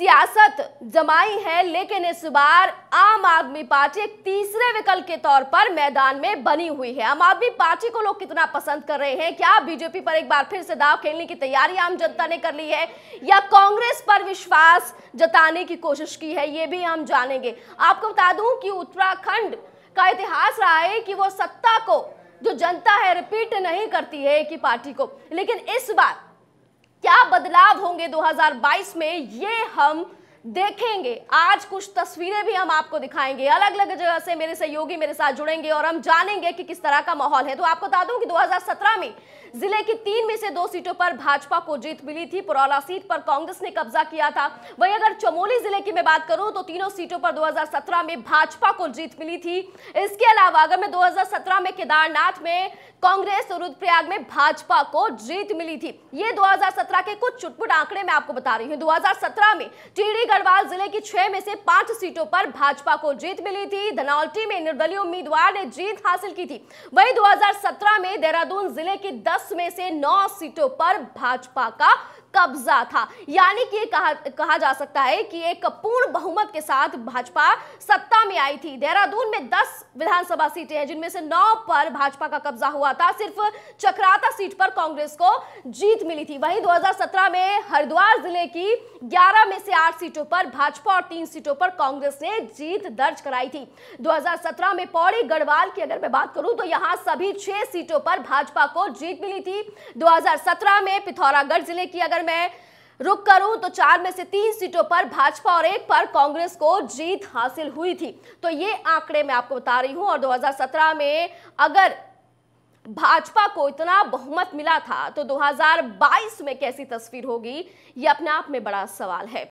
सियासत जमाई है लेकिन इस बार आम आदमी पार्टी एक तीसरे विकल्प के तौर पर मैदान में बनी हुई है आम आदमी पार्टी को लोग कितना पसंद कर रहे हैं क्या बीजेपी पर एक बार फिर से दाव खेलने की तैयारी आम जनता ने कर ली है या कांग्रेस पर विश्वास जताने की कोशिश की है ये भी हम जानेंगे आपको बता दूं कि उत्तराखंड का इतिहास रहा है कि वो सत्ता को जो जनता है रिपीट नहीं करती है एक ही पार्टी को लेकिन इस बार क्या बदलाव होंगे 2022 में ये हम देखेंगे आज कुछ तस्वीरें भी हम आपको दिखाएंगे अलग अलग जगह से मेरे सहयोगी मेरे साथ जुड़ेंगे और हम जानेंगे कि किस तरह का माहौल है तो आपको बता दूं कि 2017 में जिले की तीन में से दो सीटों पर भाजपा को जीत मिली थी पुरौला सीट पर कांग्रेस ने कब्जा किया था वहीं अगर चमोली जिले की मैं बात करूं तो तीनों सीटों पर 2017 में भाजपा को जीत मिली थी इसके अलावा अगर मैं 2017 में केदारनाथ में कांग्रेस और रुद्रप्रयाग में भाजपा को जीत मिली थी ये 2017 के कुछ चुटपुट आंकड़े मैं आपको बता रही हूँ 2017 में टीडी गढ़वाल जिले की छह में से पांच सीटों पर भाजपा को जीत मिली थी धनौल्टी में निर्दलीय उम्मीदवार ने जीत हासिल की थी वही 2017 में देहरादून जिले की दस में से नौ सीटों पर भाजपा का कब्जा था यानी कि कहा कहा जा सकता है कि एक पूर्ण बहुमत के साथ भाजपा सत्ता में आई थी देहरादून में 10 विधानसभा सीटें हैं जिनमें से 9 पर भाजपा का कब्जा हुआ था सिर्फ चक्राता सीट पर कांग्रेस को जीत मिली थी वहीं 2017 में हरिद्वार जिले की 11 में से 8 सीटों पर भाजपा और 3 सीटों पर कांग्रेस ने जीत दर्ज कराई थी दो में पौड़ी गढ़वाल की अगर मैं बात करूं तो यहां सभी छह सीटों पर भाजपा को जीत मिली थी दो में पिथौरागढ़ जिले की अगर अगर मैं रुक करूं तो चार में से तीन सीटों पर भाजपा और एक पर कांग्रेस को जीत हासिल हुई थी तो ये आंकड़े मैं आपको बता रही हूं और 2017 में अगर भाजपा को इतना बहुमत मिला था तो 2022 में कैसी तस्वीर होगी ये अपने आप में बड़ा सवाल है